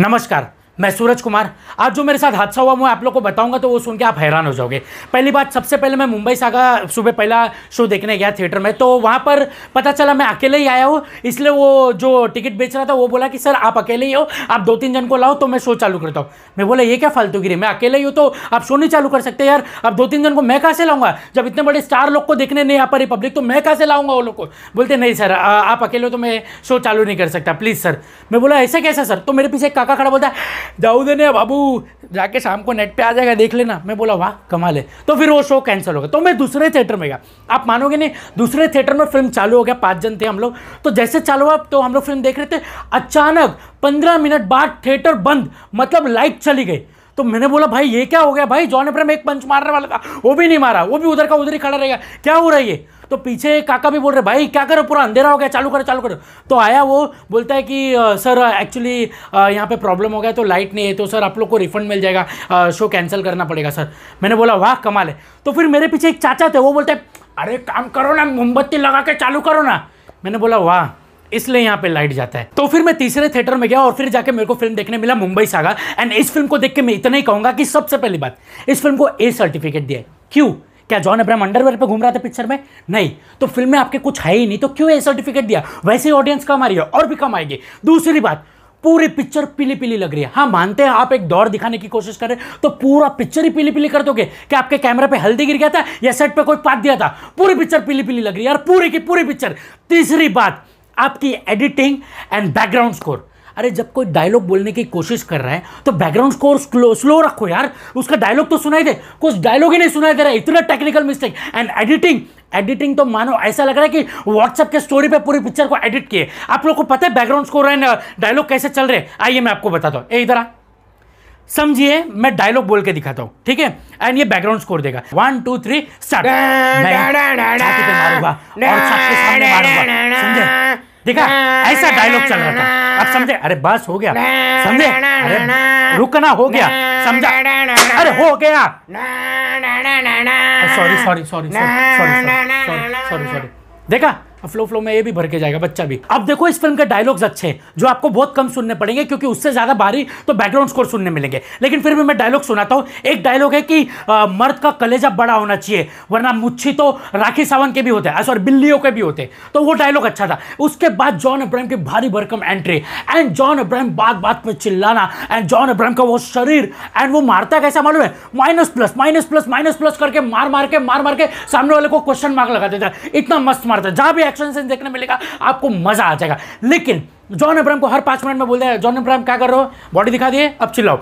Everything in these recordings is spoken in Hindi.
नमस्कार मैं सूरज कुमार आज जो मेरे साथ हादसा हुआ मैं आप लोग को बताऊंगा तो वो सुन के आप हैरान हो जाओगे पहली बात सबसे पहले मैं मुंबई से आगा सुबह पहला शो देखने गया थिएटर में तो वहाँ पर पता चला मैं अकेले ही आया हूँ इसलिए वो जो टिकट बेच रहा था वो बोला कि सर आप अकेले ही हो आप दो तीन जन को लाओ तो मैं शो चालू करता हूँ मैं बोला ये क्या फालतूगिरी मैं अकेले ही हूँ तो आप शो नहीं चालू कर सकते यार अब दो तीन जन को मैं कहाँ से लाऊंगा जब इतने बड़े स्टार लोग को देखने नहीं यहाँ पर रिपब्लिक तो मैं कहाँ से लाऊंगा वो लोग को बोलते नहीं सर आप अकेले हो तो मैं शो चालू नहीं कर सकता प्लीज़ सर मैं बोला ऐसा कैसा सर तो मेरे पीछे काका खड़ा बोलता है जाऊ ने बाबू जाके शाम को नेट पे आ जाएगा देख लेना मैं बोला वाह कमाल है तो फिर वो शो कैंसिल हो गया तो मैं दूसरे थिएटर में गया आप मानोगे नहीं दूसरे थिएटर में फिल्म चालू हो गया पाँच जन थे हम लोग तो जैसे चालू हुआ तो हम लोग फिल्म देख रहे थे अचानक पंद्रह मिनट बाद थिएटर बंद मतलब लाइट चली गई तो मैंने बोला भाई ये क्या हो गया भाई जॉन एब्राहम एक पंच मारने वाला था वो भी नहीं मारा वो भी उधर का उधर ही खड़ा रहेगा क्या हो रहा है ये तो पीछे काका भी बोल रहे भाई क्या करो पूरा अंधेरा हो गया चालू करो चालू करो तो आया वो बोलता है कि सर एक्चुअली यहाँ पे प्रॉब्लम हो गया तो लाइट नहीं है तो सर आप लोग को रिफंड मिल जाएगा शो कैंसिल करना पड़ेगा सर मैंने बोला वाह कमाल है तो फिर मेरे पीछे एक चाचा थे वो बोलते अरे काम करो ना मोमबत्ती लगा के चालू करो ना मैंने बोला वाह इसलिए यहाँ पे लाइट जाता है तो फिर मैं तीसरे थिएटर में गया और फिर जाके मेरे को फिल्म देखने मिला मुंबई सागा एंड इस फिल्म को देख के मैं इतना ही कहूंगा कि सबसे पहली बात इस फिल्म को ए सर्टिफिकेट दिया है क्यों क्या जॉन अब्राहम अंडरवेयर पे घूम रहा था पिक्चर में नहीं तो फिल्म में आपके कुछ है ही नहीं तो क्यों ये सर्टिफिकेट दिया वैसे ही ऑडियंस कम आ रही है और भी कम आएगी दूसरी बात पूरी पिक्चर पीली पीली लग रही है हाँ मानते हैं आप एक दौड़ दिखाने की कोशिश करें तो पूरा पिक्चर ही पीली पीली कर दोगे क्या आपके कैमरा पे हल्दी गिर गया था या सेट पे कोई पात दिया था पूरी पिक्चर पीली पीली लग रही है यार पूरी की पूरी पिक्चर तीसरी बात आपकी एडिटिंग एंड बैकग्राउंड स्कोर अरे जब कोई डायलॉग बोलने की कोशिश कर रहा है तो बैकग्राउंड स्कोर स्लो, स्लो रखो यार उसका डायलॉग तो सुनाई दे कुछ डायलॉग ही नहीं सुनाई दे रहा है इतना technical mistake and editing editing तो मानो ऐसा लग रहा है कि व्हाट्सएप के स्टोरी पे पूरी पिक्चर को एडिट किए आप लोग को पता है बैकग्राउंड स्कोर एंड डायलॉग कैसे चल रहे आइए मैं आपको बताता हूँ इधर समझिए मैं डायलॉग बोल के दिखाता हूँ ठीक है एंड ये बैकग्राउंड स्कोर देगा वन टू थ्री स्टार्ट देखा ऐसा डायलॉग चल रहा था अब समझे अरे बस हो गया समझे रुकना हो गया समझा अरे हो गया sorry sorry sorry sorry sorry sorry देखा फ्लो फ्लो में ये भी भर के जाएगा बच्चा भी अब देखो इस फिल्म के डायलॉग्स अच्छे हैं जो आपको बहुत कम सुनने पड़ेंगे क्योंकि उससे ज़्यादा भारी तो बैकग्राउंड स्कोर सुनने मिलेंगे लेकिन फिर भी मैं डायलॉग सुनाता हूँ एक डायलॉग है कि आ, मर्द का कलेजा बड़ा होना चाहिए वरना मुच्छी तो राखी सावंत के भी होते हैं सॉरी बिल्लियों के भी होते तो वो डायलॉग अच्छा था उसके बाद जॉन अब्राहम की भारी भरकम एंट्री एंड जॉन अब्राहम बात बात में चिल्लाना एंड जॉन अब्राहम का वो शरीर एंड वो मारता कैसा मालूम है minus plus minus plus minus plus करके मार मार के मार मार के सामने वाले को क्वेश्चन मार्क लगा देता है इतना मस्त मारता है जहाँ भी एक्शन सीन देखने मिलेगा आपको मजा आ जाएगा लेकिन जॉन अब्राम को हर पांच मिनट में बोल दिया जॉन अब्राम क्या कर रहे हो बॉडी दिखा दिए अब चिल्लाओ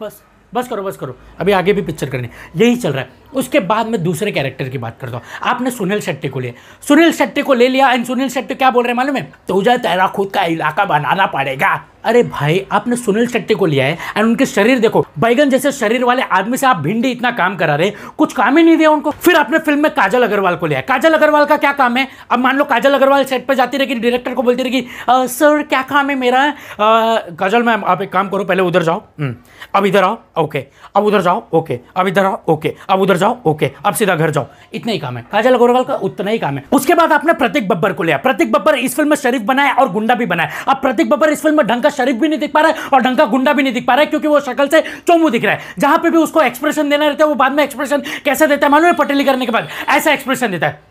बस बस करो बस करो अभी आगे भी पिक्चर करनी यही चल रहा है उसके बाद मैं दूसरे कैरेक्टर की बात करता हूँ आपने सुनील शेट्टी को लिया सुनील शेट्टी को ले लिया एंड सुनील शेट्टी क्या बोल रहे हैं मालूम है तुझे तो तेरा खुद का इलाका बनाना पड़ेगा अरे भाई आपने सुनील शेट्टी को लिया है एंड उनके शरीर देखो बैगन जैसे शरीर वाले आदमी से आप भिंडी इतना काम करा रहे कुछ काम ही नहीं दिया उनको फिर आपने फिल्म में काजल अग्रवाल को लिया काजल अग्रवाल का क्या काम है अब मान लो काजल अग्रवाल सेट पर जाती रहेगी डायरेक्टर को बोलती रहेगी सर क्या काम है मेरा काजल मैम आप एक काम करो पहले उधर जाओ हम्म, अब इधर आओ ओके अब उधर जाओ ओके अब इधर आओ ओके अब उधर जाओ ओके अब सीधा घर जाओ इतना ही काम है काजल अग्रवाल का उतना ही काम है उसके बाद आपने प्रतीक बब्बर को लिया प्रतीक बब्बर इस फिल्म में शरीफ बनाया और गुंडा भी बनाया अब प्रतीक बब्बर इस फिल्म में ढंग का शरीफ भी नहीं दिख पा रहा है और ढंग का गुंडा भी नहीं दिख पा रहा है क्योंकि वो शक्ल से चोमू दिख रहा है जहां पर भी उसको एक्सप्रेशन देना रहता है वो बाद में एक्सप्रेशन कैसे देता है मालूम है पटेली करने के बाद ऐसा एक्सप्रेशन देता है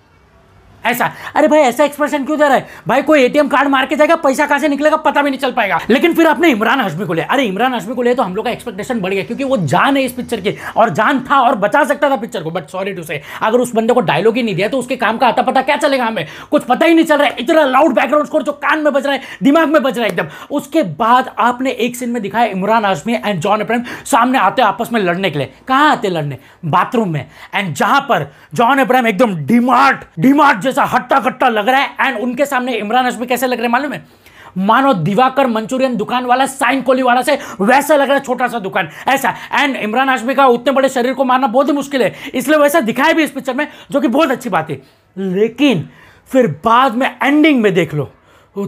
ऐसा अरे भाई ऐसा एक्सप्रेशन क्यों दे रहा है भाई कोई एटीएम कार्ड मार के जाएगा पैसा कहाँ से निकलेगा पता भी नहीं चल पाएगा लेकिन फिर आपने इमरान हशमी को लिया अरे इमरान हशमी को लिया तो हम लोग का एक्सपेक्टेशन बढ़ गया क्योंकि वो जान है इस पिक्चर की और जान था और बचा सकता था पिक्चर को बट सॉरी टू से अगर उस बंदे को डायलॉग ही नहीं दिया तो उसके काम का आता पता क्या चलेगा हमें कुछ पता ही नहीं चल रहा है इतना लाउड बैकग्राउंड स्कोर जो कान में बज रहा है दिमाग में बज रहा है एकदम उसके बाद आपने एक सीन में दिखाया इमरान हशमी एंड जॉन अब्राहम सामने आते आपस में लड़ने के लिए कहां आते लड़ने बाथरूम में एंड जहां पर जॉन अब्राहम एकदम डिमार्ट डिमार्ट जैसे कैसा हट्टा कट्टा लग रहा है एंड उनके सामने इमरान हसमी कैसे लग रहे मालूम है मानो दिवाकर मंचूरियन दुकान वाला साइन कोली वाला से वैसा लग रहा है छोटा सा दुकान ऐसा एंड इमरान हाशमी का उतने बड़े शरीर को मारना बहुत ही मुश्किल है इसलिए वैसा दिखाया भी इस पिक्चर में जो कि बहुत अच्छी बात है लेकिन फिर बाद में एंडिंग में देख लो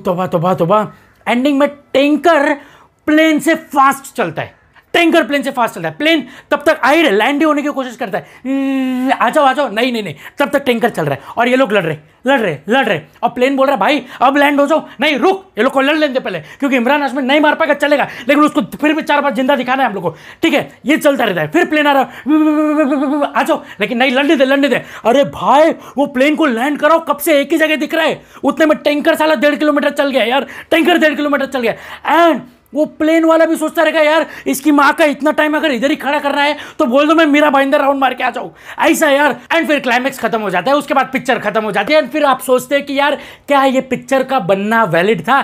तोबा तोबा तोबा एंडिंग में टैंकर प्लेन से फास्ट चलता है टैंकर प्लेन से फास्ट चलता है प्लेन तब तक रहे लैंड होने की कोशिश करता है आ जाओ आ जाओ नहीं नहीं नहीं तब तक टैंकर चल रहा है और ये लोग लड़ रहे लड़ रहे लड़ रहे और प्लेन बोल रहा है भाई अब लैंड हो जाओ नहीं रुक ये लोग को लड़ लेंगे पहले क्योंकि इमरान हाशमी नहीं मार पाएगा चलेगा लेकिन उसको फिर भी चार बार जिंदा दिखाना है हम लोग को ठीक है ये चलता रहता है फिर प्लेन आ रहा आ जाओ लेकिन नहीं लड़ने दे लड़ने दे अरे भाई वो प्लेन को लैंड कराओ कब से एक ही जगह दिख रहा है उतने में टैंकर साला डेढ़ किलोमीटर चल गया यार टैंकर डेढ़ किलोमीटर चल गया एंड वो प्लेन वाला भी सोचता रहेगा यार इसकी माँ का इतना टाइम अगर इधर ही खड़ा करना है तो बोल दो मैं मेरा भाईंदर राउंड मार के आ जाऊँ ऐसा यार एंड फिर क्लाइमेक्स खत्म हो जाता है उसके बाद पिक्चर खत्म हो जाती है एंड फिर आप सोचते हैं कि यार क्या ये पिक्चर का बनना वैलिड था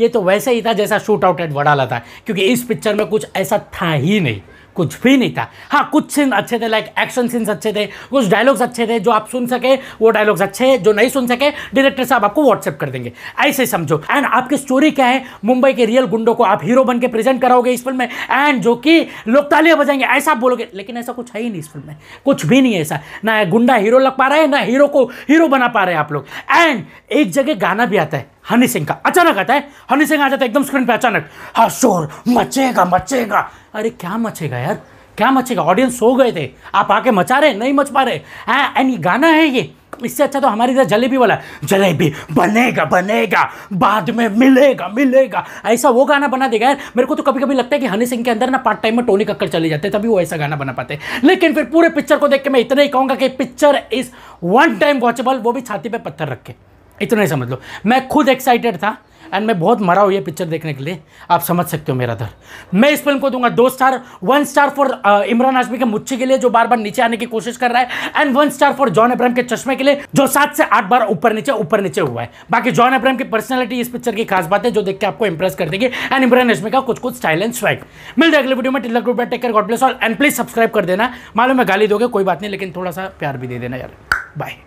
ये तो वैसे ही था जैसा शूट आउट एट वडाला था क्योंकि इस पिक्चर में कुछ ऐसा था ही नहीं कुछ भी नहीं था हाँ कुछ सीन अच्छे थे लाइक एक्शन सीन्स अच्छे थे कुछ डायलॉग्स अच्छे थे जो आप सुन सके वो डायलॉग्स अच्छे हैं जो नहीं सुन सके डायरेक्टर साहब आपको व्हाट्सएप कर देंगे ऐसे समझो एंड आपकी स्टोरी क्या है मुंबई के रियल गुंडों को आप हीरो बन के प्रेजेंट कराओगे इस फिल्म में एंड जो कि लोग तालियां बजाएंगे ऐसा आप बोलोगे लेकिन ऐसा कुछ है ही नहीं इस फिल्म में कुछ भी नहीं है ऐसा ना गुंडा हीरो लग पा रहा है ना हीरो को हीरो बना पा रहे हैं आप लोग एंड एक जगह गाना भी आता है हनी सिंह का अचानक आता है हनी सिंह आ जाता है एकदम स्क्रीन पे अचानक हा शोर मचेगा मचेगा अरे क्या मचेगा यार क्या मचेगा ऑडियंस सो गए थे आप आके मचा रहे नहीं मच पा रहे हैं हाँ, एंड गाना है ये इससे अच्छा तो हमारी इधर जलेबी वाला जलेबी बनेगा बनेगा बाद में मिलेगा मिलेगा ऐसा वो गाना बना देगा यार मेरे को तो कभी कभी लगता है कि हनी सिंह के अंदर ना पार्ट टाइम में टोनी कक्कर चले जाते तभी वो ऐसा गाना बना पाते लेकिन फिर पूरे पिक्चर को देख के मैं इतना ही कहूँगा कि picture is one time watchable वो भी छाती पर पत्थर रखे इतना ही समझ लो मैं खुद एक्साइटेड था एंड मैं बहुत मरा हुई है पिक्चर देखने के लिए आप समझ सकते हो मेरा दर मैं इस फिल्म को दूंगा दो star one star for Emraan Hashmi के मुच्छे के लिए जो बार बार नीचे आने की कोशिश कर रहा है and one star for John Abraham के चश्मे के लिए जो सात से आठ बार ऊपर नीचे ऊपर नीचे हुआ है बाकी जॉन अब्राहम की पर्सनलिटी इस पिक्चर की खास बात है जो देख के आपको इंप्रेस कर देगी एंड इमरान हाशमी का कुछ कुछ स्टाइल एंड स्वैग मिलते अगले वीडियो में Tilak group tech God bless all and please subscribe कर देना मालूम है गाली दोगे कोई बात नहीं लेकिन थोड़ा सा प्यार भी दे देना यार बाय